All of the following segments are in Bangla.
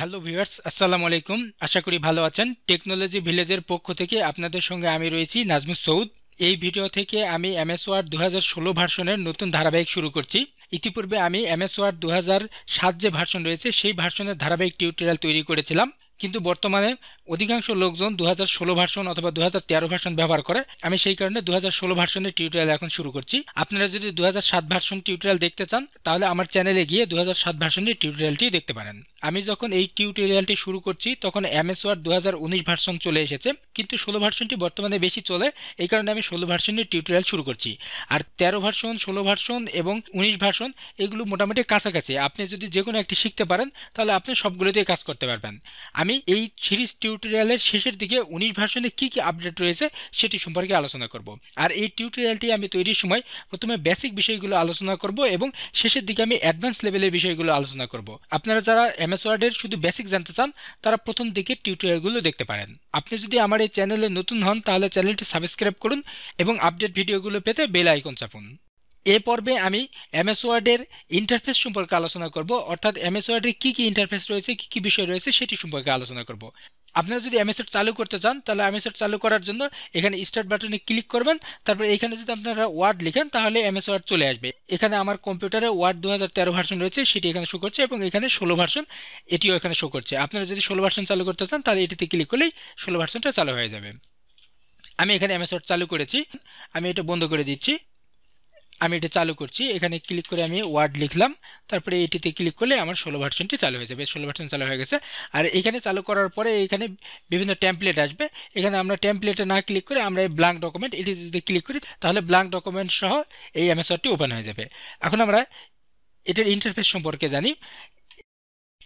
হ্যালো ভিউয়ার্স আসসালামু আলাইকুম আশা করি ভালো আছেন টেকনোলজি ভিলেজের পক্ষ থেকে আপনাদের সঙ্গে আমি রয়েছি নাজমু সৌদ এই ভিডিও থেকে আমি এমএস ওয়ার্ড দু ভার্সনের নতুন ধারাবাহিক শুরু করছি ইতিপূর্বে আমি এমএস ওয়ার্ড দু সাত যে ভার্সন রয়েছে সেই ভার্সনের ধারাবাহিক টিউটোরিয়াল তৈরি করেছিলাম কিন্তু বর্তমানে অধিকাংশ লোকজন দু হাজার ষোলো ভার্সন অথবা দু হাজার তেরো ভার্সন ব্যবহার করে আমি সেই কারণে দু হাজার ষোলো ভার্সনের টিউটোরিয়াল এখন শুরু করছি আপনারা যদি দু হাজার সাত ভার্সন টিউটোরিয়াল দেখতে চান তাহলে আমার চ্যানেলে গিয়ে দু হাজার সাত ভার্সনের টিউটোরিয়ালটি দেখতে পারেন আমি যখন এই টিউটোরিয়ালটি শুরু করছি তখন এমএস ওয়ার দু হাজার উনিশ ভার্সন চলে এসেছে কিন্তু ষোলো ভার্সনটি বর্তমানে বেশি চলে এই কারণে আমি ষোলো ভার্সনের টিউটোরিয়াল শুরু করছি আর তেরো ভার্সন ষোলো ভার্সন এবং উনিশ ভার্সন এগুলো মোটামুটি কাছাকাছি আপনি যদি যে কোনো একটি শিখতে পারেন তাহলে আপনি সবগুলোতেই কাজ করতে পারবেন আমি এই সিরিজ টিউটোরিয়ালের শেষের দিকে উনিশ ভার্সনে কী কী আপডেট রয়েছে সেটি সম্পর্কে আলোচনা করব আর এই টিউটোরিয়ালটি আমি তৈরির সময় প্রথমে বেসিক বিষয়গুলো আলোচনা করব এবং শেষের দিকে আমি অ্যাডভান্স লেভেলের বিষয়গুলো আলোচনা করব আপনারা যারা এমএস ওয়ার্ডের শুধু বেসিক জানতে চান তারা প্রথম দিকে টিউটোরিয়ালগুলো দেখতে পারেন আপনি যদি আমার এই চ্যানেলে নতুন হন তাহলে চ্যানেলটি সাবস্ক্রাইব করুন এবং আপডেট ভিডিওগুলো পেতে বেল আইকন চাপুন এ পর্বে আমি এমএস ওয়ার্ডের ইন্টারফেস সম্পর্কে আলোচনা করব অর্থাৎ এমএস ওয়ার্ডের কী কী ইন্টারফেস রয়েছে কী কী বিষয় রয়েছে সেটি সম্পর্কে আলোচনা করব আপনারা যদি এমএস চালু করতে চান তাহলে এমএস চালু করার জন্য এখানে স্টার্ট বাটনে ক্লিক করবেন তারপর এখানে যদি আপনারা ওয়ার্ড লিখেন তাহলে এমএস ওয়ার্ড চলে আসবে এখানে আমার কম্পিউটারে ওয়ার্ড দু হাজার তেরো ভার্সন রয়েছে সেটি এখানে শো করছে এবং এখানে ষোলো ভার্সন এটিও এখানে শো করছে আপনারা যদি ষোলো ভার্সন চালু করতে চান তাহলে এটিতে ক্লিক করলেই ষোলো ভার্সনটা চালু হয়ে যাবে আমি এখানে এমএস ওয়ার্ড চালু করেছি আমি এটা বন্ধ করে দিচ্ছি আমি এটা চালু করছি এখানে ক্লিক করে আমি ওয়ার্ড লিখলাম তারপরে এটিতে ক্লিক করলে আমার ষোলো ভার্সনটি চালু হয়ে যাবে ষোলো ভার্সন চালু হয়ে গেছে আর এখানে চালু করার পরে এখানে বিভিন্ন ট্যাম্পলেট আসবে এখানে আমরা ট্যাম্পলেটে না ক্লিক করে আমরা এই ব্ল্যাঙ্ক ডকুমেন্ট এটি যদি ক্লিক করি তাহলে ব্ল্যাঙ্ক ডকুমেন্ট সহ এই অ্যামাজনটি ওপেন হয়ে যাবে এখন আমরা এটার ইন্টারফেস সম্পর্কে জানি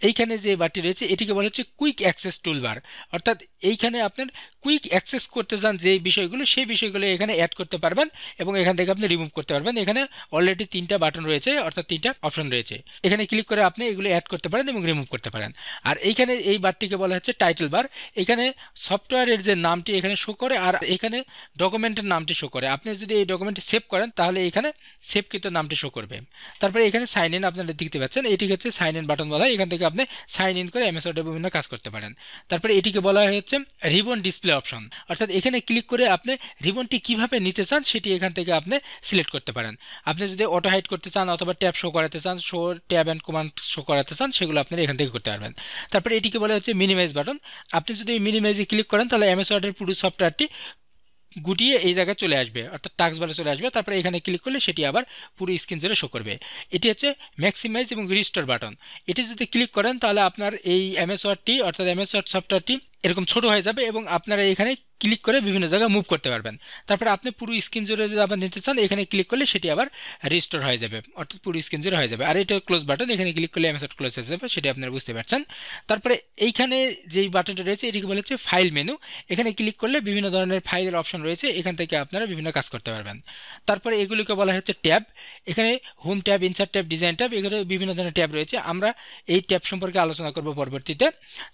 এইখানে যে বারটি রয়েছে এটিকে বলা হচ্ছে কুইক অ্যাক্সেস টুলবার অর্থাৎ এইখানে আপনার কুইক অ্যাক্সেস করতে চান যে বিষয়গুলো সেই বিষয়গুলো এখানে অ্যাড করতে পারবেন এবং এখান থেকে আপনি রিমুভ করতে পারবেন এখানে অলরেডি তিনটা বাটন রয়েছে অর্থাৎ তিনটা অপশন রয়েছে এখানে ক্লিক করে আপনি এগুলো অ্যাড করতে পারেন এবং রিমুভ করতে পারেন আর এইখানে এই বারটিকে বলা হচ্ছে টাইটেল বার এখানে সফটওয়্যারের যে নামটি এখানে শো করে আর এখানে ডকুমেন্টের নামটি শো করে আপনি যদি এই ডকুমেন্টটি সেভ করেন তাহলে এখানে সেভকৃত নামটি শো করবে তারপরে এখানে সাইন ইন আপনারা দেখতে পাচ্ছেন এটি হচ্ছে সাইন ইন বাটন বলা এখান থেকে আপনি সাইন ইন করে এমএস ওয়ার্ডে বিভিন্ন কাজ করতে পারেন তারপরে এটিকে বলা হয়েছে রিবন ডিসপ্লে অপশন অর্থাৎ এখানে ক্লিক করে আপনি রিবনটি কিভাবে নিতে চান সেটি এখান থেকে আপনি সিলেক্ট করতে পারেন আপনি যদি অটো হাইড করতে চান অথবা ট্যাব শো করাতে চান show tab and command show করাতে চান সেগুলো আপনি এখান থেকে করতে পারবেন তারপরে এটিকে বলা হচ্ছে মিনিমাইজ বাটন আপনি যদি মিনিমাইজে ক্লিক করেন তাহলে এমএস ওয়ার্ডের পুরো সফটওয়্যারটি গুটিয়ে এই জায়গায় চলে আসবে অর্থাৎ টাক্স বারে চলে আসবে তারপরে এখানে ক্লিক করলে সেটি আবার পুরো স্ক্রিন জুড়ে শো করবে এটি হচ্ছে ম্যাক্সিমাইজ এবং রিস্টোর বাটন এটি যদি ক্লিক করেন তাহলে আপনার এই এমএস অর্থাৎ এমএস সফটওয়্যারটি এরকম ছোট হয়ে যাবে এবং আপনারা এখানে ক্লিক করে বিভিন্ন জায়গায় মুভ করতে পারবেন তারপর আপনি পুরো স্ক্রিন জুড়ে যদি আপনি নিতে চান এখানে ক্লিক করলে সেটি আবার রিস্টোর হয়ে যাবে অর্থাৎ পুরো স্ক্রিন জুড়ে হয়ে যাবে আর এটা ক্লোজ বাটন এখানে ক্লিক করলে অ্যামাজন ক্লোজ হয়ে যাবে সেটি আপনারা বুঝতে পারছেন তারপরে এইখানে যেই বাটনটা রয়েছে এটিকে বলা হচ্ছে ফাইল মেনু এখানে ক্লিক করলে বিভিন্ন ধরনের ফাইলের অপশন রয়েছে এখান থেকে আপনারা বিভিন্ন কাজ করতে পারবেন তারপরে এগুলিকে বলা হচ্ছে ট্যাব এখানে home tab insert tab design tab এগুলো বিভিন্ন ধরনের ট্যাব রয়েছে আমরা এই ট্যাব সম্পর্কে আলোচনা করব পরবর্তীতে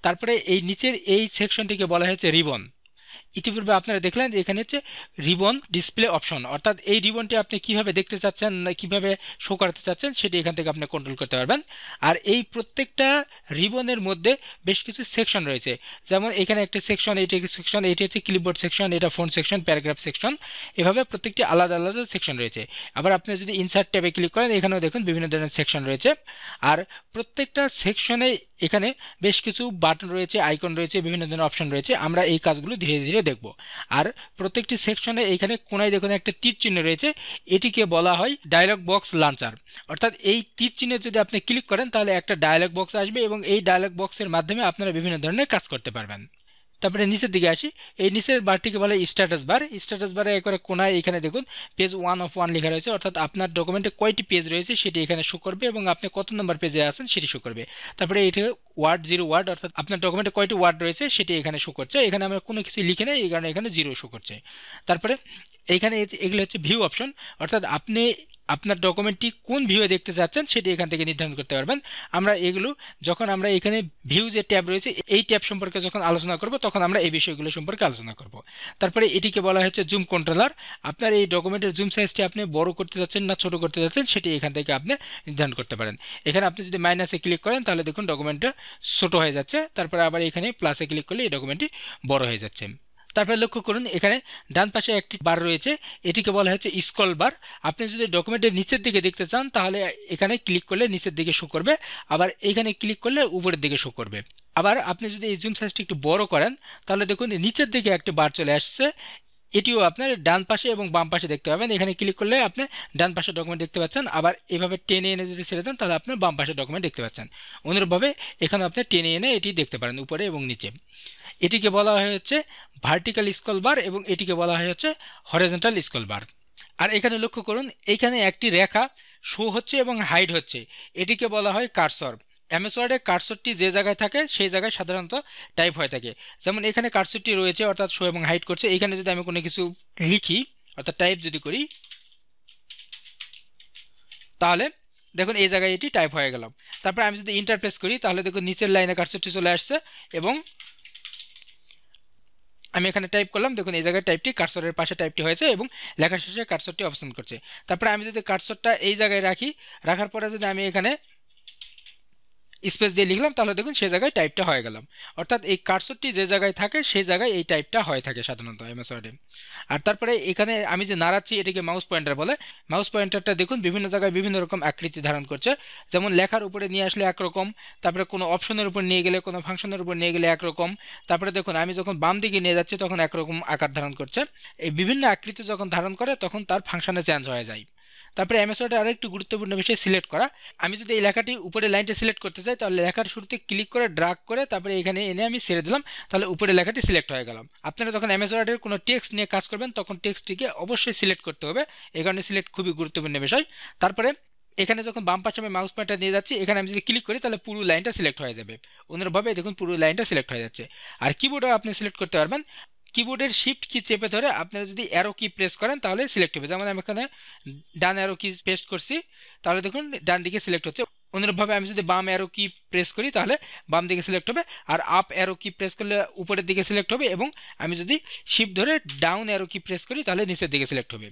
তারপরে এই নিচের এই সেকশনটিকে বলা হয়েছে রিবন ইতিপূর্বে আপনারা দেখলেন যে এখানে হচ্ছে রিবন ডিসপ্লে অপশন অর্থাৎ এই রিবনটি আপনি কিভাবে দেখতে চাচ্ছেন কিভাবে শো করাতে চাচ্ছেন সেটি এখান থেকে আপনি কন্ট্রোল করতে পারবেন আর এই প্রত্যেকটা রিবনের মধ্যে বেশ কিছু সেকশন রয়েছে যেমন এখানে একটি সেকশন এটি একটি সেকশন এটি হচ্ছে ক্লিপবোর্ড সেকশন এটা ফোন সেকশন প্যারাগ্রাফ সেকশন এভাবে প্রত্যেকটি আলাদা আলাদা সেকশন রয়েছে আবার আপনি যদি ইনসার্ট ট্যাবে ক্লিক করেন এখানেও দেখুন বিভিন্ন ধরনের সেকশন রয়েছে আর প্রত্যেকটা সেকশনে এখানে বেশ কিছু বাটন রয়েছে আইকন রয়েছে বিভিন্ন ধরনের অপশন রয়েছে আমরা এই কাজগুলো ধীরে ধীরে দেখব আর প্রত্যেকটি সেকশনে এইখানে কোনায় দেখুন একটা তীর চিহ্ন রয়েছে এটিকে বলা হয় ডায়লগ বক্স লাঞ্চার অর্থাৎ এই তীর চিহ্নে যদি আপনি ক্লিক করেন তাহলে একটা ডায়লগ বক্স আসবে এবং এই ডায়লগ বক্সের মাধ্যমে আপনারা বিভিন্ন ধরনের কাজ করতে পারবেন তারপরে নিচের দিকে আসি এই নিচের বারটিকে বলে স্ট্যাটাস বার স্ট্যাটাস বারে একবারে কোনায় এখানে দেখুন পেজ ওয়ান অফ ওয়ান লেখা রয়েছে অর্থাৎ আপনার ডকুমেন্টে কয়টি পেজ রয়েছে সেটি এখানে শো করবে এবং আপনি কত নম্বর পেজে আছেন সেটি শো করবে তারপরে এটি ওয়ার্ড জিরো ওয়ার্ড অর্থাৎ আপনার ডকুমেন্টে কয়টি ওয়ার্ড রয়েছে সেটি এখানে শো করছে এখানে আমরা কোনো কিছু লিখে নেই এই কারণে এখানে জিরো শো করছে তারপরে এইখানে এগুলো হচ্ছে ভিউ অপশন অর্থাৎ আপনি আপনার ডকুমেন্টটি কোন ভিউয়ে দেখতে চাচ্ছেন সেটি এখান থেকে নির্ধারণ করতে পারবেন আমরা এগুলো যখন আমরা এখানে ভিউ যে ট্যাব রয়েছে এই ট্যাব সম্পর্কে যখন আলোচনা করব তখন আমরা এই বিষয়গুলো সম্পর্কে আলোচনা করব তারপরে এটিকে বলা হচ্ছে জুম কন্ট্রোলার আপনার এই ডকুমেন্টের জুম সাইজটি আপনি বড় করতে যাচ্ছেন না ছোট করতে যাচ্ছেন সেটি এখান থেকে আপনি নির্ধারণ করতে পারেন এখানে আপনি যদি মাইনাসে ক্লিক করেন তাহলে দেখুন ডকুমেন্টটা ছোট হয়ে যাচ্ছে তারপরে আবার এখানে প্লাসে ক্লিক করলে এই ডকুমেন্টটি বড় হয়ে যাচ্ছে তারপরে লক্ষ্য করুন এখানে ডান পাশে একটি বার রয়েছে এটিকে বলা হচ্ছে স্কল বার আপনি যদি ডকুমেন্টের নিচের দিকে দেখতে চান তাহলে এখানে ক্লিক করলে নিচের দিকে শো করবে আবার এখানে ক্লিক করলে উপরের দিকে শো করবে আবার আপনি যদি এই জুম সাইজটি একটু বড় করেন তাহলে দেখুন নিচের দিকে একটি বার চলে আসছে এটিও আপনার ডান পাশে এবং বাম পাশে দেখতে পাবেন এখানে ক্লিক করলে আপনি ডান পাশে ডকুমেন্ট দেখতে পাচ্ছেন আবার এভাবে টেনে এনে যদি ছেড়ে দেন তাহলে আপনার বাম পাশে ডকুমেন্ট দেখতে পাচ্ছেন অনুরূপভাবে এখানে আপনি টেনে এনে এটি দেখতে পারেন উপরে এবং নিচে এটিকে বলা হয়েছে ভার্টিক্যাল স্কল বার এবং এটিকে বলা হয়েছে হরেজেন্টাল স্কল বার আর এখানে লক্ষ্য করুন এখানে একটি রেখা শো হচ্ছে এবং হাইড হচ্ছে এটিকে বলা হয় কারসর এমএস ওয়ার্ডে কারসরটি যে জায়গায় থাকে সেই জায়গায় সাধারণত টাইপ হয়ে থাকে যেমন এখানে কারসরটি রয়েছে অর্থাৎ শো এবং হাইড করছে এখানে যদি আমি কোনো কিছু লিখি অর্থাৎ টাইপ যদি করি তাহলে দেখুন এই জায়গায় এটি টাইপ হয়ে গেলাম তারপর আমি যদি ইন্টারপ্রেস করি তাহলে দেখুন নিচের লাইনে কারসরটি চলে আসছে এবং আমি এখানে টাইপ করলাম দেখুন এই জায়গায় টাইপটি কার্সরের পাশে টাইপটি হয়েছে এবং লেখার শেষে কার্সরটি অপশন করছে তারপরে আমি যদি কার্সরটা এই জায়গায় রাখি রাখার পরে যদি আমি এখানে স্পেস দিয়ে লিখলাম তাহলে দেখুন সে জায়গায় টাইপটা হয়ে গেলাম অর্থাৎ এই কার্সরটি যে জায়গায় থাকে সেই জায়গায় এই টাইপটা হয়ে থাকে সাধারণত এমএস ওয়ার্ডে আর তারপরে এখানে আমি যে নাড়াচ্ছি এটিকে মাউস পয়েন্টার বলে মাউস পয়েন্টারটা দেখুন বিভিন্ন জায়গায় বিভিন্ন রকম আকৃতি ধারণ করছে যেমন লেখার উপরে নিয়ে আসলে একরকম তারপরে কোনো অপশনের উপর নিয়ে গেলে কোনো ফাংশনের উপর নিয়ে গেলে একরকম তারপরে দেখুন আমি যখন বাম দিকে নিয়ে যাচ্ছি তখন একরকম আকার ধারণ করছে এই বিভিন্ন আকৃতি যখন ধারণ করে তখন তার ফাংশনে চেঞ্জ হয়ে যায় তারপরে অ্যামাজনের আরও একটি গুরুত্বপূর্ণ বিষয় সিলেক্ট করা আমি যদি এই লেখাটি উপরে লাইনটা সিলেক্ট করতে চাই তাহলে লেখার শুরুতে ক্লিক করে ড্রাগ করে তারপরে এখানে এনে আমি সেরে দিলাম তাহলে উপরে লেখাটি সিলেক্ট হয়ে গেলাম আপনারা যখন অ্যামাজনের কোনো টেক্সট নিয়ে কাজ করবেন তখন টেক্সটটিকে অবশ্যই সিলেক্ট করতে হবে এই কারণে সিলেক্ট খুবই গুরুত্বপূর্ণ বিষয় তারপরে এখানে যখন বাম পাশে আমি মাউস পয়েন্টটা নিয়ে যাচ্ছি এখানে আমি যদি ক্লিক করি তাহলে পুরো লাইনটা সিলেক্ট হয়ে যাবে অন্যভাবে দেখুন পুরো লাইনটা সিলেক্ট হয়ে যাচ্ছে আর কিবোর্ডও আপনি সিলেক্ট করতে পারবেন কিবোর্ডের শিফট কি চেপে ধরে আপনারা যদি অ্যারো কি প্রেস করেন তাহলে সিলেক্ট হবে যেমন আমি এখানে ডান অ্যারো কি পেস্ট করছি তাহলে দেখুন ডান দিকে সিলেক্ট হচ্ছে অনুরূপভাবে আমি যদি বাম অ্যারো কি প্রেস করি তাহলে বাম দিকে সিলেক্ট হবে আর আপ অ্যারো কি প্রেস করলে উপরের দিকে সিলেক্ট হবে এবং আমি যদি শিফট ধরে ডাউন অ্যারো কি প্রেস করি তাহলে নিচের দিকে সিলেক্ট হবে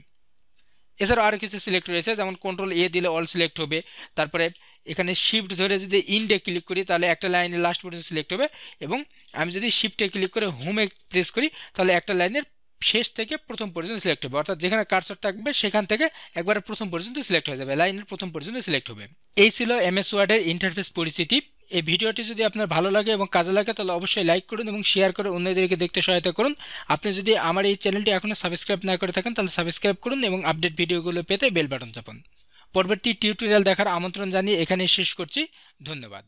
এছাড়াও আরও কিছু সিলেক্ট রয়েছে যেমন কন্ট্রোল এ দিলে অল সিলেক্ট হবে তারপরে এখানে শিফট ধরে যদি ইনডে ক্লিক করি তাহলে একটা লাইনের লাস্ট পর্যন্ত সিলেক্ট হবে এবং আমি যদি শিফটে ক্লিক করে হোমে প্রেস করি তাহলে একটা লাইনের শেষ থেকে প্রথম পর্যন্ত সিলেক্ট হবে অর্থাৎ যেখানে কারসর থাকবে সেখান থেকে একবারে প্রথম পর্যন্ত সিলেক্ট হয়ে যাবে লাইনের প্রথম পর্যন্ত সিলেক্ট হবে এই ছিল এমএস ওয়ার্ডের ইন্টারফেস পরিচিতি এই ভিডিওটি যদি আপনার ভালো লাগে এবং কাজে লাগে তাহলে অবশ্যই লাইক করুন এবং শেয়ার করে অন্যদেরকে দেখতে সহায়তা করুন আপনি যদি আমার এই চ্যানেলটি এখনও সাবস্ক্রাইব না করে থাকেন তাহলে সাবস্ক্রাইব করুন এবং আপডেট ভিডিওগুলো পেতে বেল বাটন চাপুন পরবর্তী টিউটোরিয়াল দেখার আমন্ত্রণ জানিয়ে এখানে শেষ করছি ধন্যবাদ